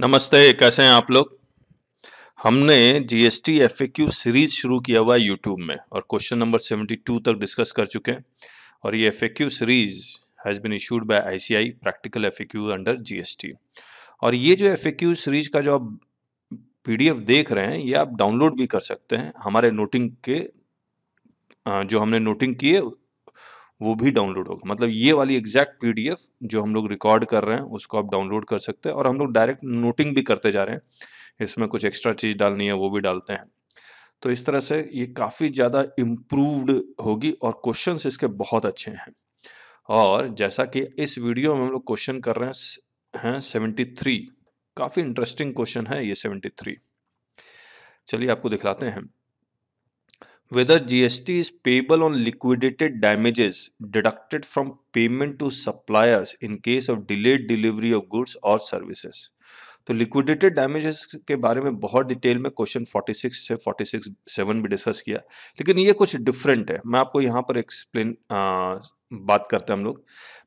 नमस्ते कैसे हैं आप लोग हमने G S T F A Q series शुरू किया हुआ है यूट्यूब में और क्वेश्चन नंबर सेवेंटी टू तक डिस्कस कर चुके हैं और ये F A Q series has been issued by I C I practical F A Q under G S T और ये जो एफ ए क्यू सीरीज का जो आप पी डी एफ देख रहे हैं ये आप डाउनलोड भी कर सकते हैं हमारे नोटिंग के जो हमने नोटिंग किए वो भी डाउनलोड होगा मतलब ये वाली एग्जैक्ट पी जो हम लोग रिकॉर्ड कर रहे हैं उसको आप डाउनलोड कर सकते हैं और हम लोग डायरेक्ट नोटिंग भी करते जा रहे हैं इसमें कुछ एक्स्ट्रा चीज़ डालनी है वो भी डालते हैं तो इस तरह से ये काफ़ी ज़्यादा इम्प्रूवड होगी और क्वेश्चन इसके बहुत अच्छे हैं और जैसा कि इस वीडियो में हम लोग क्वेश्चन कर रहे हैं हैं सेवेंटी थ्री काफ़ी इंटरेस्टिंग क्वेश्चन है ये सेवेंटी थ्री चलिए आपको दिखलाते हैं whether GST is payable on liquidated damages deducted from payment to suppliers in case of delayed delivery of goods or services. तो लिक्विडेटेड डैमेजेस के बारे में बहुत डिटेल में क्वेश्चन 46 से 46 सेवन भी डिस्कस किया लेकिन ये कुछ डिफरेंट है मैं आपको यहाँ पर एक्सप्लेन बात करते हैं हम लोग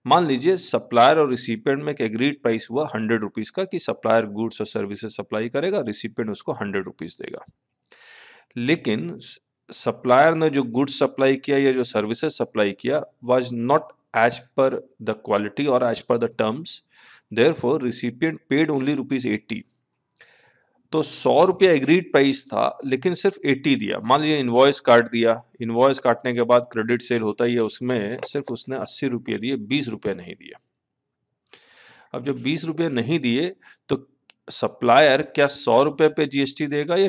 मान लीजिए सप्लायर और रिसिपेंट में एक एग्रीड प्राइस हुआ हंड्रेड रुपीज़ का कि सप्लायर गुड्स और सर्विसेज सप्लाई करेगा रिसिपेंट उसको हंड्रेड रुपीज़ देगा लेकिन सप्लायर ने जो गुड्स सप्लाई किया या जो सर्विसेज सप्लाई किया was not as per the quality और as per the terms therefore recipient paid only rupees eighty तो सौ रुपया एग्रीड प्राइस था लेकिन सिर्फ एट्टी दिया मान लीजिए इन्वॉइस काट दिया इन्वॉइस काटने के बाद क्रेडिट सेल होता ही है उसमें सिर्फ उसने अस्सी रुपये दिए बीस रुपये नहीं दिए अब जब बीस रुपये नहीं दिए तो सप्लायर क्या सौ रुपये पे जीएसटी देगा या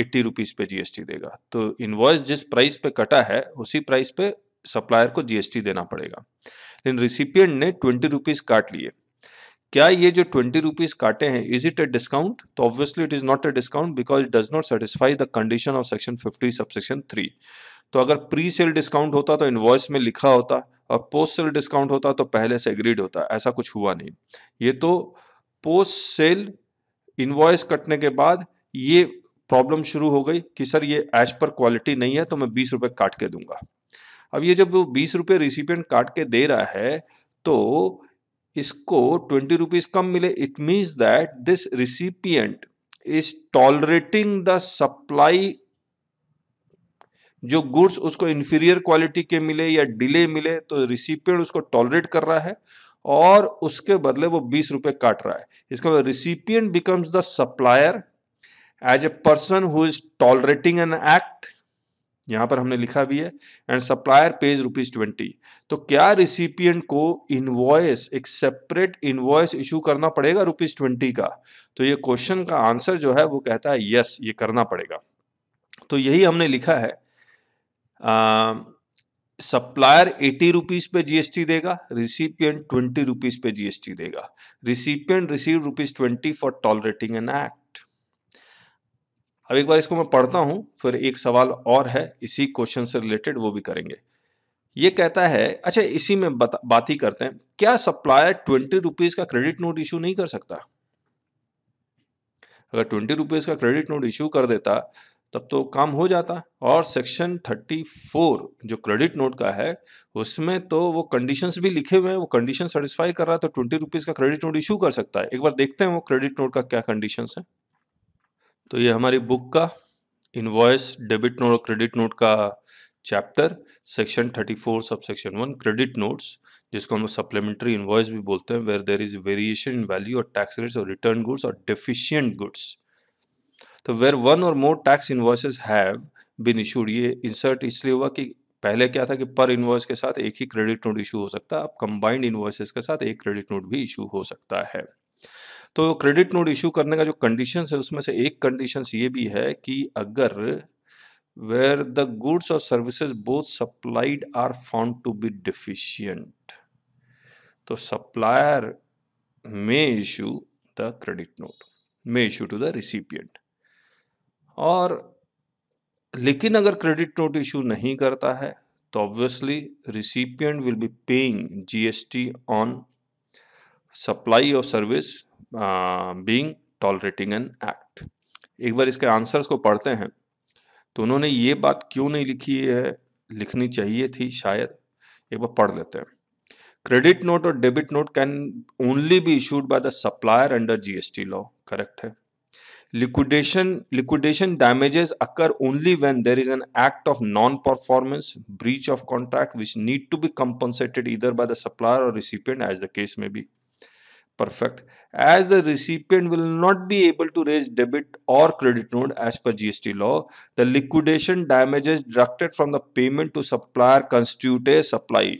एट्टी रुपीज़ पे जीएसटी देगा तो इन्वॉइस जिस प्राइस पे कटा है उसी प्राइस पे सप्लायर को जीएसटी देना पड़ेगा लेकिन रिसिपियंट ने ट्वेंटी रुपीज़ काट लिए क्या ये जो ट्वेंटी रुपीज़ काटे हैं इज इट अ डिस्काउंट तो obviously it is not a discount because it does not satisfy the condition of section fifty sub section three तो अगर प्री सेल डिस्काउंट होता तो इन्वॉइस में लिखा होता और पोस्ट सेल डिस्काउंट होता तो पहले से एग्रीड होता ऐसा कुछ हुआ नहीं ये तो पोस्ट सेल इन्वॉइस कटने के बाद ये प्रॉब्लम शुरू हो गई कि सर ये एज पर क्वालिटी नहीं है तो मैं बीस रुपये काट के दूंगा अब ये जब बीस रुपये रिसिपियंट काट के दे रहा है तो इसको ट्वेंटी रुपीज़ कम मिले it means that this recipient is tolerating the supply जो गुड्स उसको इंफीरियर क्वालिटी के मिले या डिले मिले तो रिसिपियंट उसको टॉलरेट कर रहा है और उसके बदले वो बीस रुपए काट रहा है इसका मतलब recipient becomes the supplier as a person who is tolerating an act यहां पर हमने लिखा भी है and supplier pays rupees twenty तो क्या रिसिपियंट को इनवॉइस एक सेपरेट इनवॉइस इशू करना पड़ेगा रुपीज ट्वेंटी का तो ये क्वेश्चन का आंसर जो है वो कहता है यस ये करना पड़ेगा तो यही हमने लिखा है आ, सप्लायर एटी रुपीज पे जीएसटी देगा रिसिपियंट ट्वेंटी रुपीज पे जीएसटी देगा recipient receive rupees twenty for tolerating an act अब एक बार इसको मैं पढ़ता हूं फिर एक सवाल और है इसी क्वेश्चन से रिलेटेड वो भी करेंगे ये कहता है अच्छा इसी में बता, बात ही करते हैं क्या सप्लायर ट्वेंटी रुपीज का क्रेडिट नोट इशू नहीं कर सकता अगर ट्वेंटी रुपीज का क्रेडिट नोट इशू कर देता तब तो काम हो जाता और सेक्शन 34 जो क्रेडिट नोट का है उसमें तो वो कंडीशंस भी लिखे हुए हैं वो कंडीशन सेटिस्फाई कर रहा है तो ट्वेंटी रुपीज़ का क्रेडिट नोट इशू कर सकता है एक बार देखते हैं वो क्रेडिट नोट का क्या कंडीशन है तो ये हमारी बुक का इन्वॉइस डेबिट नोट और क्रेडिट नोट का chapter section 34 sub section one credit notes जिसको हम सप्लीमेंट्री इन्वॉइस भी बोलते हैं where there is variation in value और टैक्स रेट्स और रिटर्न गुड्स और डिफिशियंट गुड्स तो वेर वन और more tax invoices have been issued ये इंसर्ट इसलिए हुआ कि पहले क्या था कि पर इन्वॉइस के साथ एक ही क्रेडिट नोट इशू हो सकता है अब कंबाइंड इन्वॉइसेस के साथ एक क्रेडिट नोट भी इशू हो सकता है तो क्रेडिट नोट इशू करने का जो कंडीशन है उसमें से एक कंडीशन ये भी है कि अगर वेयर द गुड्स और services both supplied are found to be deficient तो supplier may issue the credit note may issue to the recipient और लेकिन अगर क्रेडिट नोट इशू नहीं करता है तो obviously recipient will be paying GST on supply of service being tolerating an act एक बार इसके आंसर्स को पढ़ते हैं तो उन्होंने ये बात क्यों नहीं लिखी है लिखनी चाहिए थी शायद एक बार पढ़ लेते हैं क्रेडिट नोट और debit note can only be issued by the supplier under GST law correct है liquidation liquidation damages occur only when there is an act of non-performance breach of contract which need to be compensated either by the supplier or recipient as the case may be perfect as the recipient will not be able to raise debit or credit note as per gst law the liquidation damages deducted from the payment to supplier constitute a supply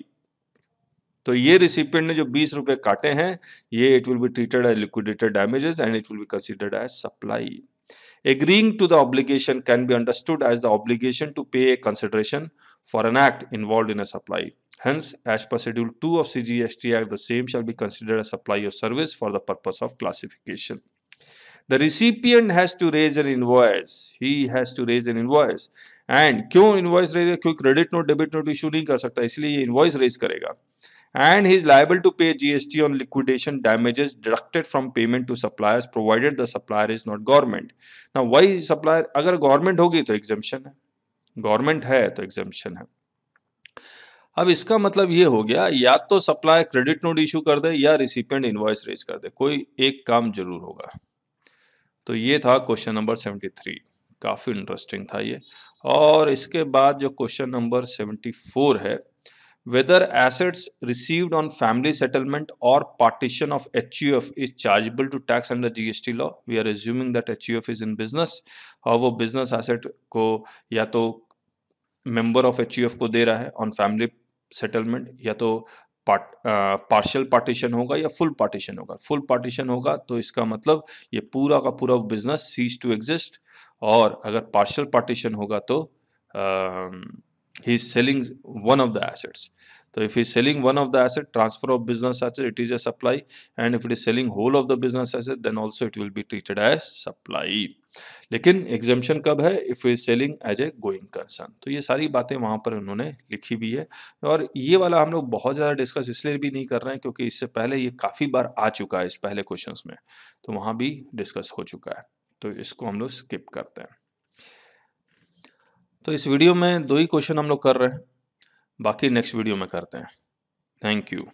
तो ये recipient ने जो बीस रुपये काटे हैं ये it will be treated as liquidated damages and it will be considered as supply agreeing to the obligation can be understood as the obligation to pay a consideration for an act involved in a supply. Hence, as per Schedule 2 of CGST Act, the same shall be considered a supply of service for the purpose of classification. The recipient has to raise an invoice. He has to raise an invoice. And क्यों invoice raise क्यों credit note, debit note issue नहीं कर सकता इसलिए ये invoice raise करेगा and he is liable to pay GST on liquidation damages deducted from payment to suppliers provided the supplier is not government. Now why is supplier agar government hogi to exemption hai government hai to exemption hai अब इसका मतलब ये हो गया या तो supplier credit note issue कर दे या रिसिपियंट इनवॉइस रेज कर दे कोई एक काम जरूर होगा तो ये था क्वेश्चन नंबर 73 काफ़ी इंटरेस्टिंग था ये और इसके बाद जो क्वेश्चन नंबर 74 है whether assets received on family settlement or partition of HUF is chargeable to tax under GST law. We are assuming that HUF is in business. However, business asset को या तो member of HUF को दे रहा है on family settlement या तो partial partition होगा या फुल पार्टीशन होगा फुल पार्टीशन होगा तो इसका मतलब ये पूरा का पूरा बिजनेस सीज टू एग्जिस्ट और अगर पार्शल पार्टीशन होगा तो आ, he is selling one of the assets so if he is selling one of the asset transfer of business asset it is a supply and if it is selling whole of the business asset then also it will be treated as supply लेकिन exemption कब है if is selling as a going concern तो ये सारी बातें वहाँ पर उन्होंने लिखी भी है और ये वाला हम लोग बहुत ज़्यादा डिस्कस इसलिए भी नहीं कर रहे हैं क्योंकि इससे पहले ये काफ़ी बार आ चुका है इस पहले क्वेश्चन में तो वहाँ भी डिस्कस हो चुका है तो इसको हम लोग स्किप करते हैं तो इस वीडियो में दो ही क्वेश्चन हम लोग कर रहे हैं बाकी नेक्स्ट वीडियो में करते हैं थैंक यू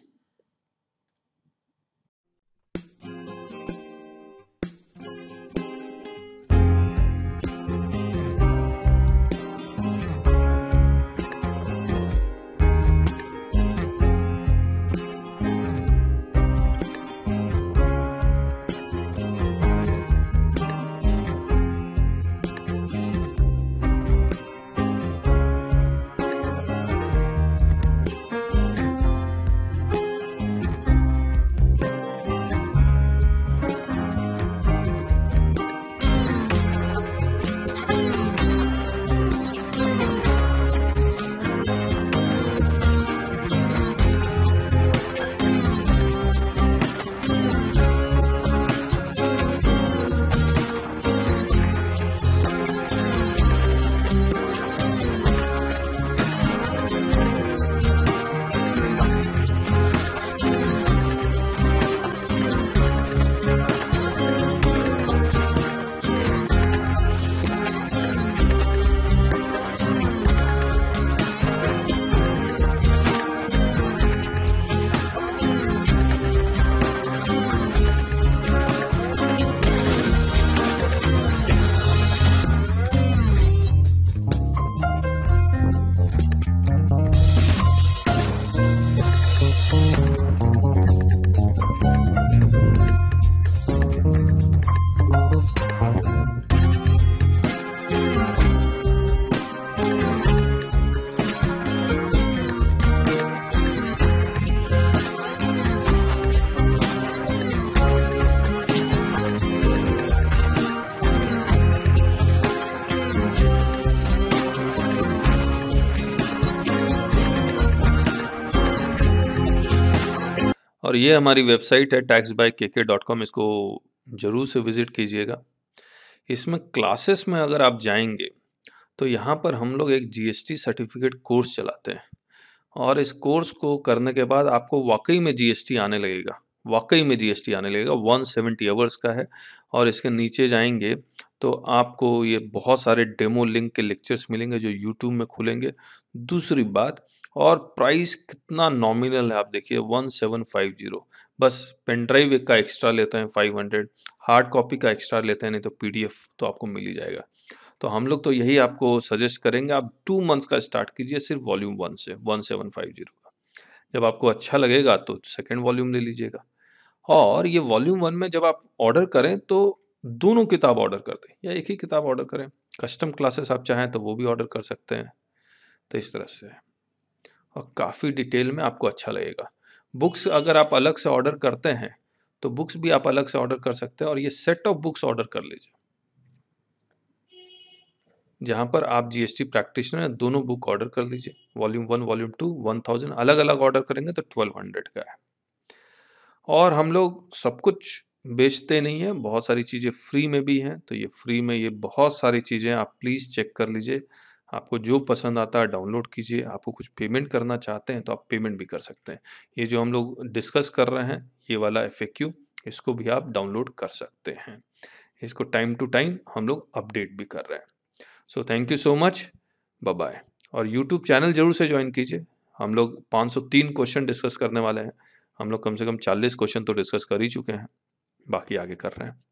और ये हमारी वेबसाइट है टैक्स बाई के के डॉट कॉम इसको ज़रूर से विज़िट कीजिएगा इसमें क्लासेस में अगर आप जाएंगे तो यहाँ पर हम लोग एक जीएसटी सर्टिफिकेट कोर्स चलाते हैं और इस कोर्स को करने के बाद आपको वाकई में जीएसटी आने लगेगा वाकई में जीएसटी आने लगेगा 170 आवर्स का है और इसके नीचे जाएंगे तो आपको ये बहुत सारे डेमो लिंक के लेक्चर्स मिलेंगे जो यूट्यूब में खुलेंगे दूसरी बात और प्राइस कितना नॉमिनल है आप देखिए वन सेवन फाइव जीरो बस पेन ड्राइव एक का एक्स्ट्रा लेते हैं फाइव हंड्रेड हार्ड कॉपी का एक्स्ट्रा लेते हैं नहीं तो पीडीएफ तो आपको मिल ही जाएगा तो हम लोग तो यही आपको सजेस्ट करेंगे आप टू मंथ्स का स्टार्ट कीजिए सिर्फ वॉल्यूम वन से वन सेवन फाइव जीरो का जब आपको अच्छा लगेगा तो सेकेंड वॉल्यूम ले लीजिएगा और ये वॉल्यूम वन में जब आप ऑर्डर करें तो दोनों किताब ऑर्डर कर दें या एक ही किताब ऑर्डर करें कस्टम क्लासेस आप चाहें तो वो भी ऑर्डर कर सकते हैं तो इस तरह से और काफ़ी डिटेल में आपको अच्छा लगेगा बुक्स अगर आप अलग से ऑर्डर करते हैं तो बुक्स भी आप अलग से ऑर्डर कर सकते हैं और ये सेट ऑफ बुक्स ऑर्डर कर लीजिए जहाँ पर आप जीएसटी प्रैक्टिशनर दोनों बुक ऑर्डर कर लीजिए volume one volume two one thousand अलग अलग ऑर्डर करेंगे तो ट्वेल्व हंड्रेड का है और हम लोग सब कुछ बेचते नहीं हैं बहुत सारी चीज़ें फ्री में भी हैं तो ये फ्री में ये बहुत सारी चीज़ें आप प्लीज़ चेक कर लीजिए आपको जो पसंद आता है डाउनलोड कीजिए आपको कुछ पेमेंट करना चाहते हैं तो आप पेमेंट भी कर सकते हैं ये जो हम लोग डिस्कस कर रहे हैं ये वाला एफ इसको भी आप डाउनलोड कर सकते हैं इसको टाइम टू टाइम हम लोग अपडेट भी कर रहे हैं so thank you so much bye और यूट्यूब चैनल ज़रूर से ज्वाइन कीजिए हम लोग 503 क्वेश्चन डिस्कस करने वाले हैं हम लोग कम से कम 40 क्वेश्चन तो डिस्कस कर ही चुके हैं बाकी आगे कर रहे हैं